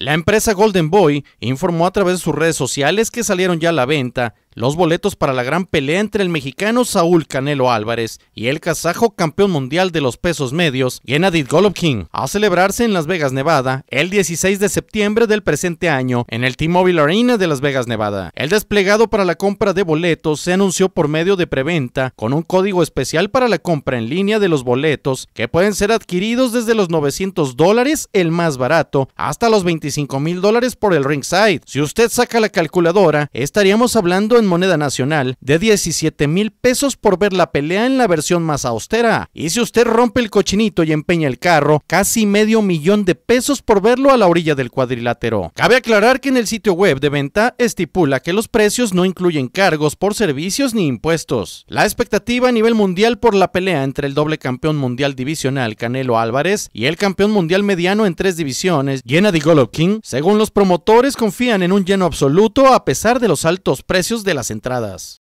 La empresa Golden Boy informó a través de sus redes sociales que salieron ya a la venta los boletos para la gran pelea entre el mexicano Saúl Canelo Álvarez y el kazajo campeón mundial de los pesos medios Gennady Golovkin a celebrarse en Las Vegas, Nevada, el 16 de septiembre del presente año en el T-Mobile Arena de Las Vegas, Nevada. El desplegado para la compra de boletos se anunció por medio de preventa con un código especial para la compra en línea de los boletos que pueden ser adquiridos desde los 900 dólares el más barato hasta los 25 mil dólares por el ringside. Si usted saca la calculadora, estaríamos hablando en moneda nacional de 17 mil pesos por ver la pelea en la versión más austera. Y si usted rompe el cochinito y empeña el carro, casi medio millón de pesos por verlo a la orilla del cuadrilátero. Cabe aclarar que en el sitio web de venta estipula que los precios no incluyen cargos por servicios ni impuestos. La expectativa a nivel mundial por la pelea entre el doble campeón mundial divisional Canelo Álvarez y el campeón mundial mediano en tres divisiones, Gennady Golovkin, según los promotores confían en un lleno absoluto a pesar de los altos precios de las entradas.